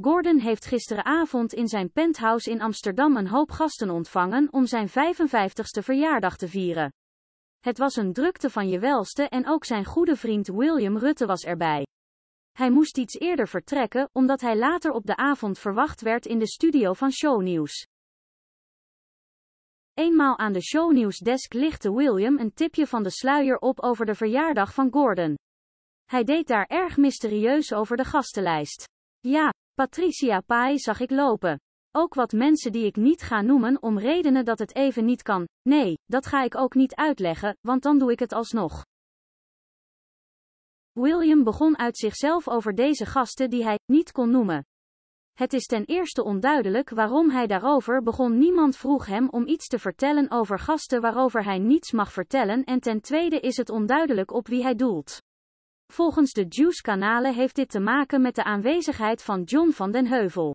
Gordon heeft gisteravond in zijn penthouse in Amsterdam een hoop gasten ontvangen om zijn 55ste verjaardag te vieren. Het was een drukte van jewelste en ook zijn goede vriend William Rutte was erbij. Hij moest iets eerder vertrekken, omdat hij later op de avond verwacht werd in de studio van Shownieuws. Eenmaal aan de desk lichtte William een tipje van de sluier op over de verjaardag van Gordon. Hij deed daar erg mysterieus over de gastenlijst. Ja, Patricia Pai zag ik lopen. Ook wat mensen die ik niet ga noemen om redenen dat het even niet kan. Nee, dat ga ik ook niet uitleggen, want dan doe ik het alsnog. William begon uit zichzelf over deze gasten die hij niet kon noemen. Het is ten eerste onduidelijk waarom hij daarover begon. Niemand vroeg hem om iets te vertellen over gasten waarover hij niets mag vertellen en ten tweede is het onduidelijk op wie hij doelt. Volgens de Juice-kanalen heeft dit te maken met de aanwezigheid van John van den Heuvel.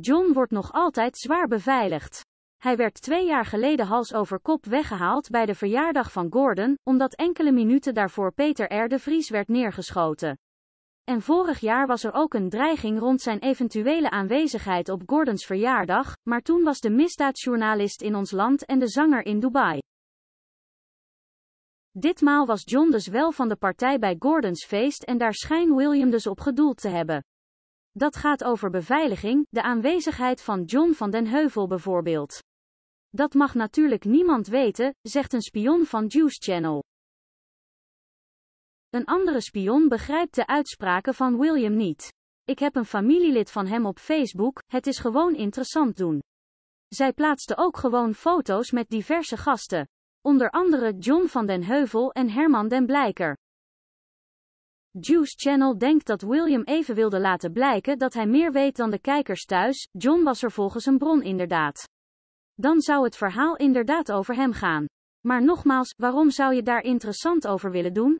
John wordt nog altijd zwaar beveiligd. Hij werd twee jaar geleden hals over kop weggehaald bij de verjaardag van Gordon, omdat enkele minuten daarvoor Peter R. de Vries werd neergeschoten. En vorig jaar was er ook een dreiging rond zijn eventuele aanwezigheid op Gordons verjaardag, maar toen was de misdaadjournalist in ons land en de zanger in Dubai. Ditmaal was John dus wel van de partij bij Gordons feest en daar schijnt William dus op gedoeld te hebben. Dat gaat over beveiliging, de aanwezigheid van John van den Heuvel bijvoorbeeld. Dat mag natuurlijk niemand weten, zegt een spion van Juice Channel. Een andere spion begrijpt de uitspraken van William niet. Ik heb een familielid van hem op Facebook, het is gewoon interessant doen. Zij plaatste ook gewoon foto's met diverse gasten onder andere John van den Heuvel en Herman den Blijker. Juice Channel denkt dat William even wilde laten blijken dat hij meer weet dan de kijkers thuis, John was er volgens een bron inderdaad. Dan zou het verhaal inderdaad over hem gaan. Maar nogmaals, waarom zou je daar interessant over willen doen?